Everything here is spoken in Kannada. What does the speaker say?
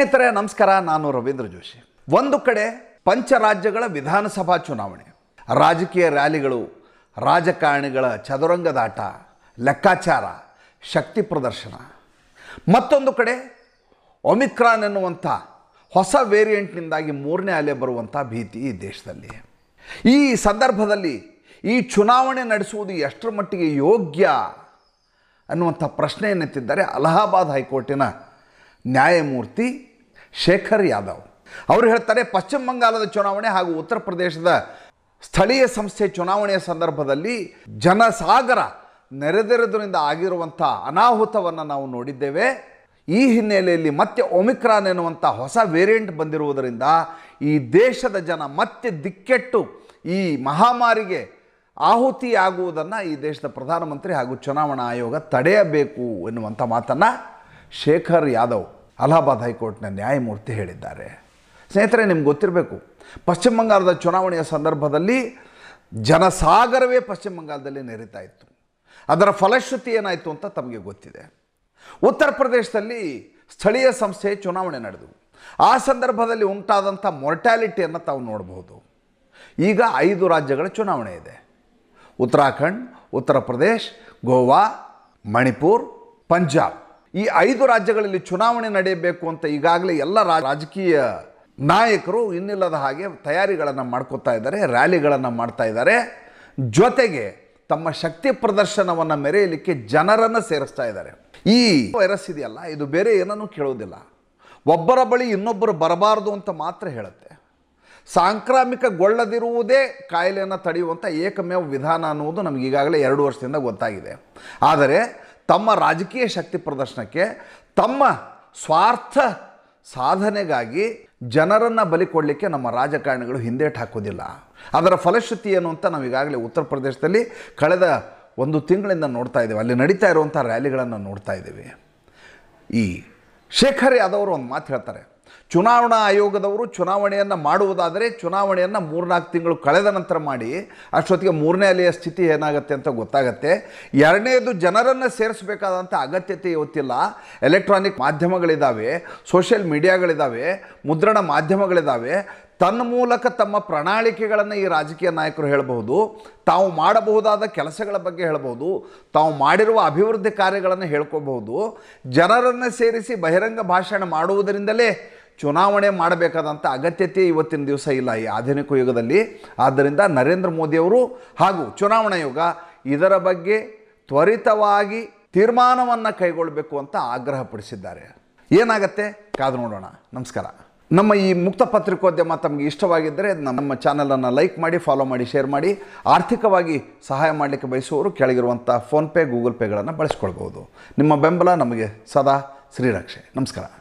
ಸ್ನೇಹಿತರೆ ನಮಸ್ಕಾರ ನಾನು ರವೀಂದ್ರ ಜೋಶಿ ಒಂದು ಕಡೆ ಪಂಚರಾಜ್ಯಗಳ ವಿಧಾನಸಭಾ ಚುನಾವಣೆ ರಾಜಕೀಯ ರ್ಯಾಲಿಗಳು ರಾಜಕಾರಣಿಗಳ ಚದುರಂಗದಾಟ ಲೆಕ್ಕಾಚಾರ ಶಕ್ತಿ ಪ್ರದರ್ಶನ ಮತ್ತೊಂದು ಕಡೆ ಒಮಿಕ್ರಾನ್ ಎನ್ನುವಂಥ ಹೊಸ ವೇರಿಯಂಟ್ನಿಂದಾಗಿ ಮೂರನೇ ಅಲೆ ಬರುವಂಥ ಭೀತಿ ಈ ದೇಶದಲ್ಲಿ ಈ ಸಂದರ್ಭದಲ್ಲಿ ಈ ಚುನಾವಣೆ ನಡೆಸುವುದು ಎಷ್ಟರ ಮಟ್ಟಿಗೆ ಯೋಗ್ಯ ಅನ್ನುವಂಥ ಪ್ರಶ್ನೆಯನ್ನೆತ್ತಿದ್ದಾರೆ ಅಲಹಾಬಾದ್ ಹೈಕೋರ್ಟಿನ ನ್ಯಾಯಮೂರ್ತಿ ಶೇಖರ್ ಯಾದವ್ ಅವರು ಹೇಳ್ತಾರೆ ಪಶ್ಚಿಮ ಬಂಗಾಳದ ಚುನಾವಣೆ ಹಾಗೂ ಉತ್ತರ ಪ್ರದೇಶದ ಸ್ಥಳೀಯ ಸಂಸ್ಥೆ ಚುನಾವಣೆಯ ಸಂದರ್ಭದಲ್ಲಿ ಜನಸಾಗರ ನೆರೆದಿರೋದ್ರಿಂದ ಆಗಿರುವಂಥ ಅನಾಹುತವನ್ನು ನಾವು ನೋಡಿದ್ದೇವೆ ಈ ಹಿನ್ನೆಲೆಯಲ್ಲಿ ಮತ್ತೆ ಒಮಿಕ್ರಾನ್ ಎನ್ನುವಂಥ ಹೊಸ ವೇರಿಯಂಟ್ ಬಂದಿರುವುದರಿಂದ ಈ ದೇಶದ ಜನ ಮತ್ತೆ ದಿಕ್ಕೆಟ್ಟು ಈ ಮಹಾಮಾರಿಗೆ ಆಹುತಿಯಾಗುವುದನ್ನು ಈ ದೇಶದ ಪ್ರಧಾನಮಂತ್ರಿ ಹಾಗೂ ಚುನಾವಣಾ ಆಯೋಗ ತಡೆಯಬೇಕು ಎನ್ನುವಂಥ ಮಾತನ್ನು ಶೇಖರ್ ಯಾದವ್ ಅಲಹಾಬಾದ್ ಹೈಕೋರ್ಟ್ನ ನ್ಯಾಯಮೂರ್ತಿ ಹೇಳಿದ್ದಾರೆ ಸ್ನೇಹಿತರೆ ನಿಮ್ಗೆ ಗೊತ್ತಿರಬೇಕು ಪಶ್ಚಿಮ ಬಂಗಾಳದ ಚುನಾವಣೆಯ ಸಂದರ್ಭದಲ್ಲಿ ಜನಸಾಗರವೇ ಪಶ್ಚಿಮ ಬಂಗಾಳದಲ್ಲಿ ನೆರೀತಾ ಇತ್ತು ಅದರ ಫಲಶ್ರುತಿ ಏನಾಯಿತು ಅಂತ ತಮಗೆ ಗೊತ್ತಿದೆ ಉತ್ತರ ಪ್ರದೇಶದಲ್ಲಿ ಸ್ಥಳೀಯ ಸಂಸ್ಥೆ ಚುನಾವಣೆ ನಡೆದವು ಆ ಸಂದರ್ಭದಲ್ಲಿ ಉಂಟಾದಂಥ ಮೊರ್ಟ್ಯಾಲಿಟಿಯನ್ನು ತಾವು ನೋಡಬಹುದು ಈಗ ಐದು ರಾಜ್ಯಗಳ ಚುನಾವಣೆ ಇದೆ ಉತ್ತರಾಖಂಡ್ ಉತ್ತರ ಪ್ರದೇಶ್ ಗೋವಾ ಮಣಿಪುರ್ ಪಂಜಾಬ್ ಈ ಐದು ರಾಜ್ಯಗಳಲ್ಲಿ ಚುನಾವಣೆ ನಡೆಯಬೇಕು ಅಂತ ಈಗಾಗಲೇ ಎಲ್ಲ ರಾಜಕೀಯ ನಾಯಕರು ಇನ್ನಿಲ್ಲದ ಹಾಗೆ ತಯಾರಿಗಳನ್ನು ಮಾಡ್ಕೋತಾ ಇದ್ದಾರೆ ರ್ಯಾಲಿಗಳನ್ನು ಮಾಡ್ತಾ ಇದ್ದಾರೆ ಜೊತೆಗೆ ತಮ್ಮ ಶಕ್ತಿ ಪ್ರದರ್ಶನವನ್ನು ಮೆರೆಯಲಿಕ್ಕೆ ಜನರನ್ನು ಸೇರಿಸ್ತಾ ಇದ್ದಾರೆ ಈ ವೈರಸ್ ಇದೆಯಲ್ಲ ಇದು ಬೇರೆ ಏನನ್ನೂ ಕೇಳೋದಿಲ್ಲ ಒಬ್ಬರ ಬಳಿ ಇನ್ನೊಬ್ಬರು ಬರಬಾರದು ಅಂತ ಮಾತ್ರ ಹೇಳುತ್ತೆ ಸಾಂಕ್ರಾಮಿಕಗೊಳ್ಳದಿರುವುದೇ ಕಾಯಿಲೆಯನ್ನು ತಡೆಯುವಂಥ ಏಕಮೇವ ವಿಧಾನ ಅನ್ನುವುದು ನಮಗೀಗಾಗಲೇ ಎರಡು ವರ್ಷದಿಂದ ಗೊತ್ತಾಗಿದೆ ಆದರೆ ತಮ್ಮ ರಾಜಕೀಯ ಶಕ್ತಿ ಪ್ರದರ್ಶನಕ್ಕೆ ತಮ್ಮ ಸ್ವಾರ್ಥ ಸಾಧನೆಗಾಗಿ ಜನರನ್ನು ಬಲಿ ನಮ್ಮ ರಾಜಕಾರಣಿಗಳು ಹಿಂದೇಟು ಹಾಕೋದಿಲ್ಲ ಅದರ ಫಲಶ್ರುತಿ ಏನು ಅಂತ ನಾವು ಈಗಾಗಲೇ ಉತ್ತರ ಪ್ರದೇಶದಲ್ಲಿ ಕಳೆದ ಒಂದು ತಿಂಗಳಿಂದ ನೋಡ್ತಾ ಇದ್ದೇವೆ ಅಲ್ಲಿ ನಡೀತಾ ಇರುವಂಥ ರ್ಯಾಲಿಗಳನ್ನು ನೋಡ್ತಾ ಇದ್ದೀವಿ ಈ ಶೇಖರ್ ಯಾದವ್ ಒಂದು ಮಾತು ಹೇಳ್ತಾರೆ ಚುನಾವಣಾ ಆಯೋಗದವರು ಚುನಾವಣೆಯನ್ನು ಮಾಡುವುದಾದರೆ ಚುನಾವಣೆಯನ್ನು ಮೂರ್ನಾಲ್ಕು ತಿಂಗಳು ಕಳೆದ ನಂತರ ಮಾಡಿ ಅಷ್ಟೊತ್ತಿಗೆ ಮೂರನೇ ಅಲೆಯ ಸ್ಥಿತಿ ಏನಾಗುತ್ತೆ ಅಂತ ಗೊತ್ತಾಗತ್ತೆ ಎರಡನೇದು ಜನರನ್ನು ಸೇರಿಸಬೇಕಾದಂಥ ಅಗತ್ಯತೆ ಇವತ್ತಿಲ್ಲ ಎಲೆಕ್ಟ್ರಾನಿಕ್ ಮಾಧ್ಯಮಗಳಿದ್ದಾವೆ ಸೋಷಿಯಲ್ ಮೀಡಿಯಾಗಳಿದ್ದಾವೆ ಮುದ್ರಣ ಮಾಧ್ಯಮಗಳಿದ್ದಾವೆ ತನ್ನ ಮೂಲಕ ತಮ್ಮ ಪ್ರಣಾಳಿಕೆಗಳನ್ನು ಈ ರಾಜಕೀಯ ನಾಯಕರು ಹೇಳಬಹುದು ತಾವು ಮಾಡಬಹುದಾದ ಕೆಲಸಗಳ ಬಗ್ಗೆ ಹೇಳಬಹುದು ತಾವು ಮಾಡಿರುವ ಅಭಿವೃದ್ಧಿ ಕಾರ್ಯಗಳನ್ನು ಹೇಳ್ಕೋಬಹುದು ಜನರನ್ನು ಸೇರಿಸಿ ಬಹಿರಂಗ ಭಾಷಣ ಮಾಡುವುದರಿಂದಲೇ ಚುನಾವಣೆ ಮಾಡಬೇಕಾದಂಥ ಅಗತ್ಯತೆ ಇವತ್ತಿನ ದಿವಸ ಇಲ್ಲ ಈ ಆಧುನಿಕ ಯುಗದಲ್ಲಿ ಆದ್ದರಿಂದ ನರೇಂದ್ರ ಮೋದಿಯವರು ಹಾಗೂ ಚುನಾವಣಾ ಯುಗ ಇದರ ಬಗ್ಗೆ ತ್ವರಿತವಾಗಿ ತೀರ್ಮಾನವನ್ನು ಕೈಗೊಳ್ಳಬೇಕು ಅಂತ ಆಗ್ರಹಪಡಿಸಿದ್ದಾರೆ ಏನಾಗತ್ತೆ ಕಾದು ನೋಡೋಣ ನಮಸ್ಕಾರ ನಮ್ಮ ಈ ಮುಕ್ತ ಪತ್ರಿಕೋದ್ಯಮ ತಮಗೆ ಇಷ್ಟವಾಗಿದ್ದರೆ ನಮ್ಮ ಚಾನಲನ್ನು ಲೈಕ್ ಮಾಡಿ ಫಾಲೋ ಮಾಡಿ ಶೇರ್ ಮಾಡಿ ಆರ್ಥಿಕವಾಗಿ ಸಹಾಯ ಮಾಡಲಿಕ್ಕೆ ಬಯಸುವವರು ಕೆಳಗಿರುವಂಥ ಫೋನ್ಪೇ ಗೂಗಲ್ ಪೇಗಳನ್ನು ಬಳಸ್ಕೊಳ್ಬೋದು ನಿಮ್ಮ ಬೆಂಬಲ ನಮಗೆ ಸದಾ ಶ್ರೀರಕ್ಷೆ ನಮಸ್ಕಾರ